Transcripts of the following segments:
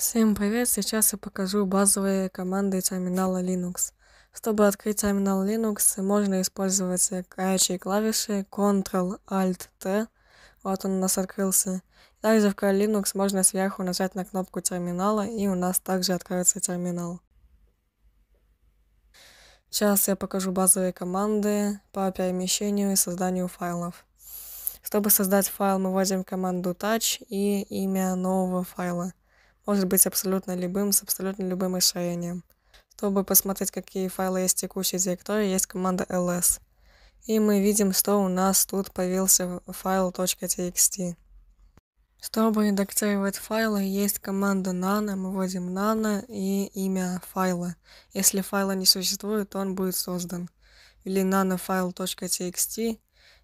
Всем привет! Сейчас я покажу базовые команды терминала Linux. Чтобы открыть терминал Linux, можно использовать горячие клавиши Ctrl-Alt-T. Вот он у нас открылся. Также в Linux можно сверху нажать на кнопку терминала, и у нас также откроется терминал. Сейчас я покажу базовые команды по перемещению и созданию файлов. Чтобы создать файл, мы вводим команду touch и имя нового файла может быть абсолютно любым, с абсолютно любым расширением. Чтобы посмотреть, какие файлы есть в текущей директории, есть команда ls. И мы видим, что у нас тут появился файл .txt. Чтобы редактировать файлы, есть команда nano, мы вводим nano и имя файла. Если файла не существует, то он будет создан. Или .txt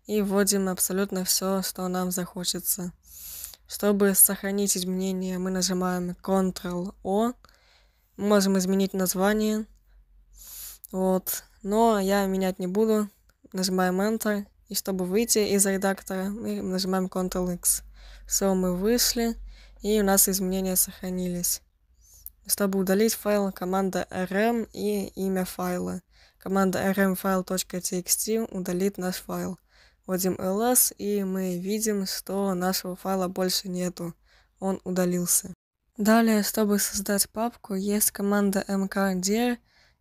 и вводим абсолютно все, что нам захочется. Чтобы сохранить изменения, мы нажимаем Ctrl-O. Можем изменить название. Вот. Но я менять не буду. Нажимаем Enter. И чтобы выйти из редактора, мы нажимаем Ctrl-X. Все, мы вышли. И у нас изменения сохранились. Чтобы удалить файл, команда rm и имя файла. Команда rmfile.txt удалит наш файл вводим ls, и мы видим, что нашего файла больше нету, он удалился. Далее, чтобы создать папку, есть команда mkdir,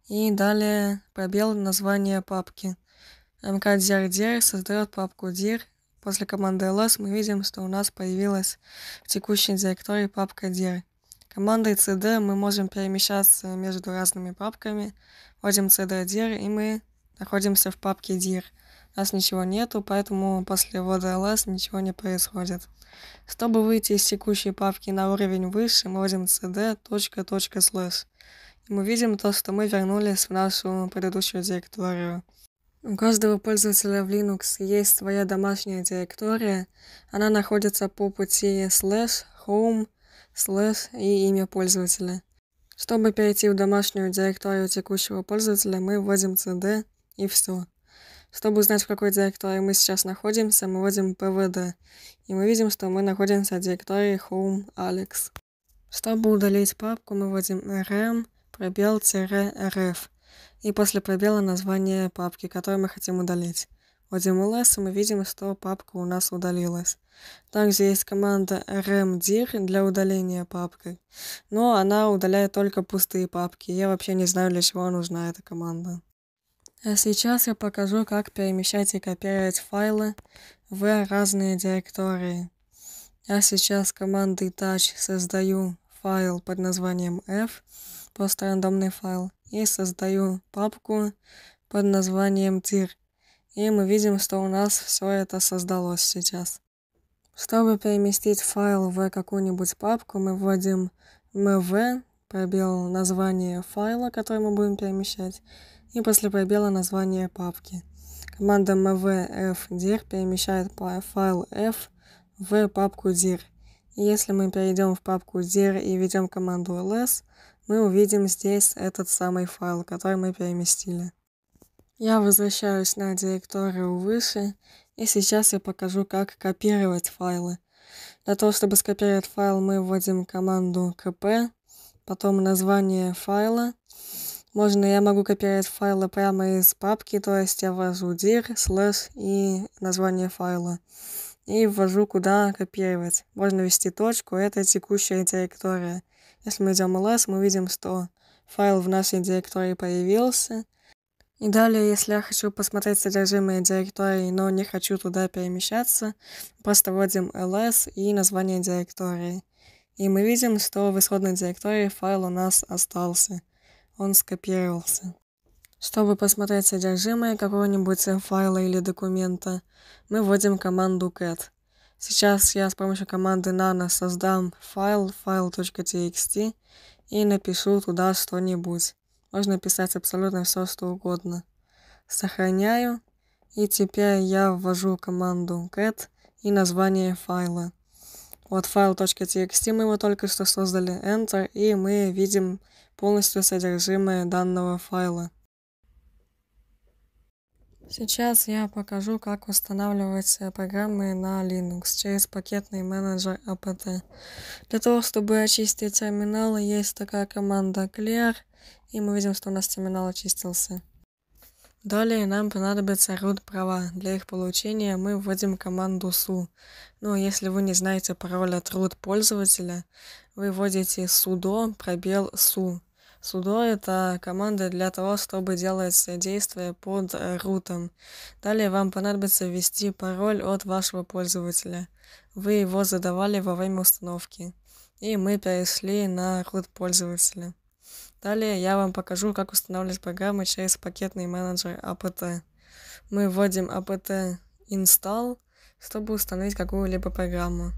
и далее пробел названия папки. mkdir-dir создает папку dir, после команды ls мы видим, что у нас появилась в текущей директории папка dir. Командой cd мы можем перемещаться между разными папками. Вводим cd dir, и мы находимся в папке dir. У нас ничего нету, поэтому после ввода ls ничего не происходит. Чтобы выйти из текущей папки на уровень выше, мы вводим cd .slash. И мы видим то, что мы вернулись в нашу предыдущую директорию. У каждого пользователя в Linux есть своя домашняя директория. Она находится по пути slash, home, слэш и имя пользователя. Чтобы перейти в домашнюю директорию текущего пользователя, мы вводим cd и все. Чтобы узнать, в какой директории мы сейчас находимся, мы вводим pvd, и мы видим, что мы находимся в директории home alex. Чтобы удалить папку, мы вводим rm пробел rf и после пробела название папки, которую мы хотим удалить. Вводим ls, и мы видим, что папка у нас удалилась. Также есть команда rmdir для удаления папки, но она удаляет только пустые папки. Я вообще не знаю, для чего нужна эта команда. А Сейчас я покажу, как перемещать и копировать файлы в разные директории. Я сейчас командой touch создаю файл под названием f, просто рандомный файл, и создаю папку под названием tir. И мы видим, что у нас все это создалось сейчас. Чтобы переместить файл в какую-нибудь папку, мы вводим mv, пробел название файла, который мы будем перемещать, и после послепробела название папки. Команда mvfdir перемещает файл f в папку dir. И если мы перейдем в папку dir и введем команду ls, мы увидим здесь этот самый файл, который мы переместили. Я возвращаюсь на директорию выше, и сейчас я покажу, как копировать файлы. Для того, чтобы скопировать файл, мы вводим команду кп, потом название файла, можно я могу копировать файлы прямо из папки, то есть я ввожу dir, slash и название файла. И ввожу, куда копировать. Можно ввести точку, это текущая директория. Если мы идем ls, мы видим, что файл в нашей директории появился. И далее, если я хочу посмотреть содержимое директории, но не хочу туда перемещаться, просто вводим ls и название директории. И мы видим, что в исходной директории файл у нас остался. Он скопировался. Чтобы посмотреть содержимое какого-нибудь файла или документа, мы вводим команду cat. Сейчас я с помощью команды nano создам файл file.txt и напишу туда что-нибудь. Можно писать абсолютно все, что угодно. Сохраняю, и теперь я ввожу команду cat и название файла. Вот файл .txt мы его только что создали, Enter, и мы видим полностью содержимое данного файла. Сейчас я покажу, как устанавливать программы на Linux через пакетный менеджер apt. Для того, чтобы очистить терминал, есть такая команда clear, и мы видим, что у нас терминал очистился. Далее нам понадобится root права. Для их получения мы вводим команду su. Но ну, а если вы не знаете пароль от root пользователя, вы вводите sudo пробел su. Sudo — это команда для того, чтобы делать действия под э, рутом. Далее вам понадобится ввести пароль от вашего пользователя. Вы его задавали во время установки. И мы перешли на root пользователя. Далее я вам покажу, как устанавливать программы через пакетный менеджер apt. А мы вводим apt а install, чтобы установить какую-либо программу.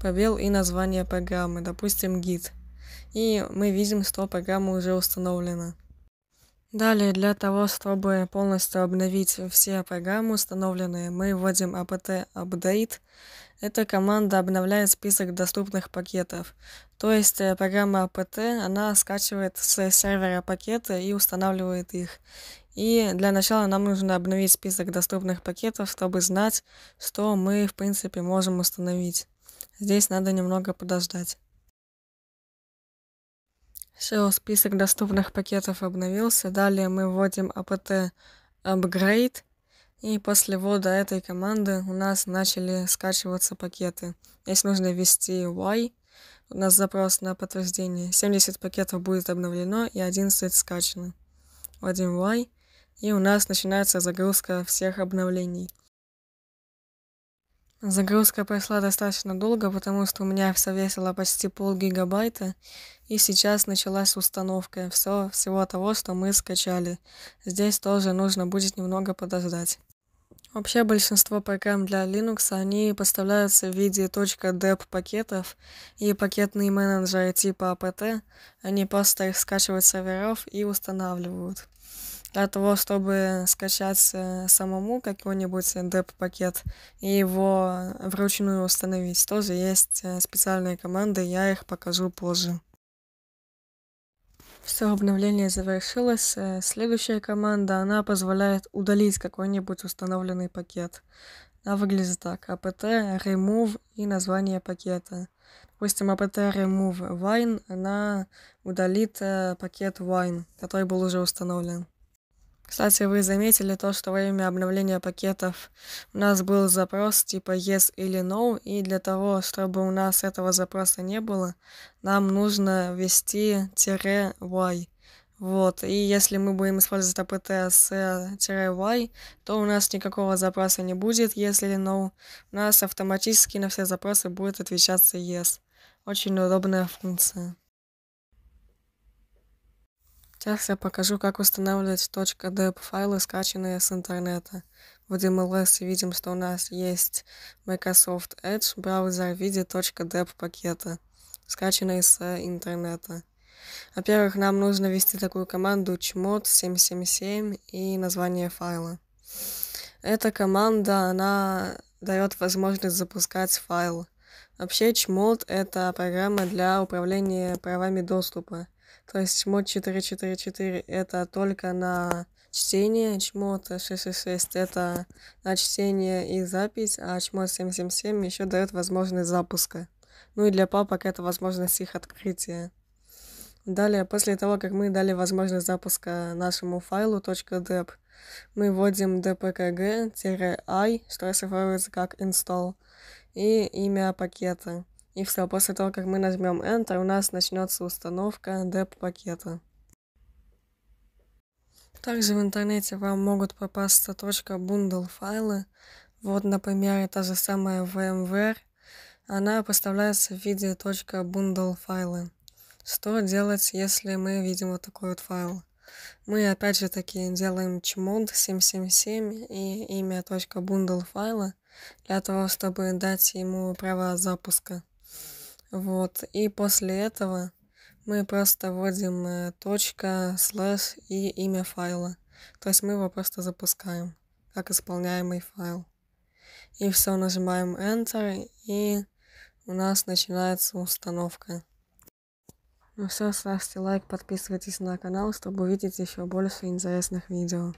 Пробел и название программы, допустим, git. И мы видим, что программа уже установлена. Далее, для того, чтобы полностью обновить все программы установленные, мы вводим apt update. Эта команда обновляет список доступных пакетов. То есть э, программа apt, она скачивает с сервера пакеты и устанавливает их. И для начала нам нужно обновить список доступных пакетов, чтобы знать, что мы в принципе можем установить. Здесь надо немного подождать. SEO список доступных пакетов обновился. Далее мы вводим apt upgrade. И после ввода этой команды у нас начали скачиваться пакеты. Здесь нужно ввести Y. У нас запрос на подтверждение. 70 пакетов будет обновлено и 11 скачано. Вводим Y. И у нас начинается загрузка всех обновлений. Загрузка прошла достаточно долго, потому что у меня все весило почти пол гигабайта, и сейчас началась установка все, всего того, что мы скачали. Здесь тоже нужно будет немного подождать. Вообще большинство программ для Linux, они поставляются в виде .deb пакетов и пакетные менеджеры типа apt, а они просто их скачивают с серверов и устанавливают для того, чтобы скачать э, самому какой-нибудь деп-пакет и его вручную установить. Тоже есть э, специальные команды, я их покажу позже. Все, обновление завершилось. Э, следующая команда, она позволяет удалить какой-нибудь установленный пакет. Она выглядит так. apt remove и название пакета. Допустим, apt remove wine, она удалит пакет wine, который был уже установлен. Кстати, вы заметили то, что во время обновления пакетов у нас был запрос типа yes или no, и для того, чтобы у нас этого запроса не было, нам нужно ввести тире y. Вот, и если мы будем использовать apt с э, y, то у нас никакого запроса не будет, если no. У нас автоматически на все запросы будет отвечаться yes. Очень удобная функция. Сейчас я покажу, как устанавливать .deb файлы, скачанные с интернета. В DMLS видим, что у нас есть Microsoft Edge браузер в виде .deb пакета, скачанный с интернета. Во-первых, нам нужно ввести такую команду chmod 777 и название файла. Эта команда, она дает возможность запускать файл. Вообще, chmod — это программа для управления правами доступа. То есть чмо 444 это только на чтение, чмо 666 это на чтение и запись, а чмо 777 еще дает возможность запуска. Ну и для папок это возможность их открытия. Далее, после того, как мы дали возможность запуска нашему файлу .deb, мы вводим dpkg-i, что расшифровывается как install, и имя пакета. И все, после того, как мы нажмем Enter, у нас начнется установка деп-пакета. Также в интернете вам могут попасться точка .bundle файлы. Вот, например, та же самая VMware. Она поставляется в виде точка .bundle файлы. Что делать, если мы видим вот такой вот файл? Мы опять же таки делаем chmod 777 и имя .bundle файла для того, чтобы дать ему право запуска. Вот, и после этого мы просто вводим э, точка, слэш и имя файла. То есть мы его просто запускаем, как исполняемый файл. И все, нажимаем Enter, и у нас начинается установка. Ну все, ставьте лайк, подписывайтесь на канал, чтобы увидеть еще больше интересных видео.